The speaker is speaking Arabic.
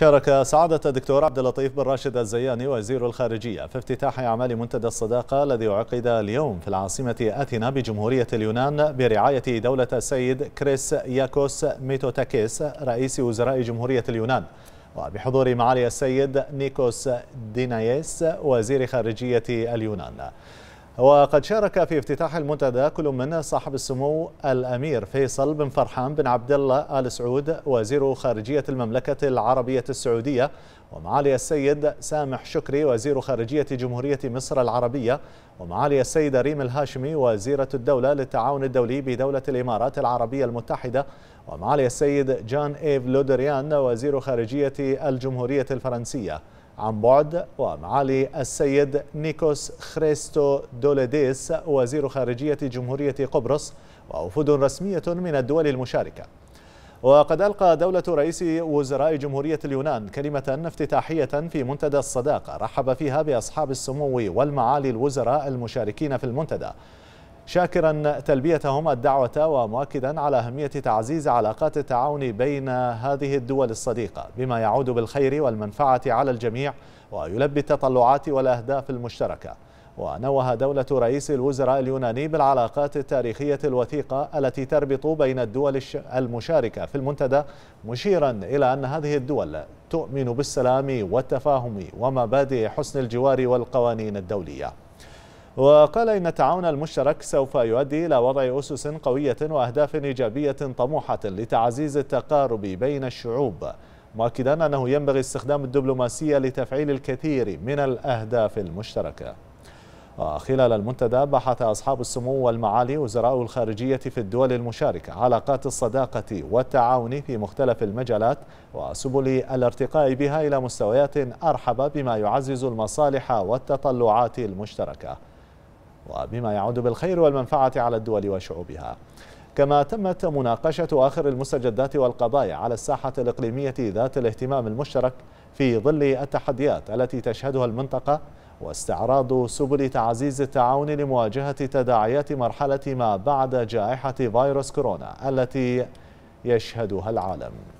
شارك سعادة الدكتور عبد اللطيف بن راشد الزياني وزير الخارجية في افتتاح أعمال منتدى الصداقة الذي عقد اليوم في العاصمة أثينا بجمهورية اليونان برعاية دولة السيد كريس ياكوس ميتوتاكيس رئيس وزراء جمهورية اليونان وبحضور معالي السيد نيكوس دينايس وزير خارجية اليونان وقد شارك في افتتاح المنتدى كل من صاحب السمو الأمير فيصل بن فرحان بن عبد الله آل سعود وزير خارجية المملكة العربية السعودية ومعالي السيد سامح شكري وزير خارجية جمهورية مصر العربية ومعالي السيد ريم الهاشمي وزيرة الدولة للتعاون الدولي بدولة الإمارات العربية المتحدة ومعالي السيد جان إيف لودريان وزير خارجية الجمهورية الفرنسية عن بعد ومعالي السيد نيكوس خريستو دوليديس وزير خارجية جمهورية قبرص ووفود رسمية من الدول المشاركة وقد ألقى دولة رئيس وزراء جمهورية اليونان كلمة افتتاحية في منتدى الصداقة رحب فيها بأصحاب السمو والمعالي الوزراء المشاركين في المنتدى شاكرا تلبيتهم الدعوة ومؤكدا على أهمية تعزيز علاقات التعاون بين هذه الدول الصديقة بما يعود بالخير والمنفعة على الجميع ويلبي التطلعات والأهداف المشتركة ونوه دولة رئيس الوزراء اليوناني بالعلاقات التاريخية الوثيقة التي تربط بين الدول المشاركة في المنتدى مشيرا إلى أن هذه الدول تؤمن بالسلام والتفاهم ومبادئ حسن الجوار والقوانين الدولية وقال إن التعاون المشترك سوف يؤدي إلى وضع أسس قوية وأهداف إيجابية طموحة لتعزيز التقارب بين الشعوب مؤكدا أنه ينبغي استخدام الدبلوماسية لتفعيل الكثير من الأهداف المشتركة وخلال المنتدى بحث أصحاب السمو والمعالي وزراء الخارجية في الدول المشاركة علاقات الصداقة والتعاون في مختلف المجالات وسبل الارتقاء بها إلى مستويات أرحب بما يعزز المصالح والتطلعات المشتركة وبما يعود بالخير والمنفعة على الدول وشعوبها كما تمت مناقشة آخر المستجدات والقضايا على الساحة الإقليمية ذات الاهتمام المشترك في ظل التحديات التي تشهدها المنطقة واستعراض سبل تعزيز التعاون لمواجهة تداعيات مرحلة ما بعد جائحة فيروس كورونا التي يشهدها العالم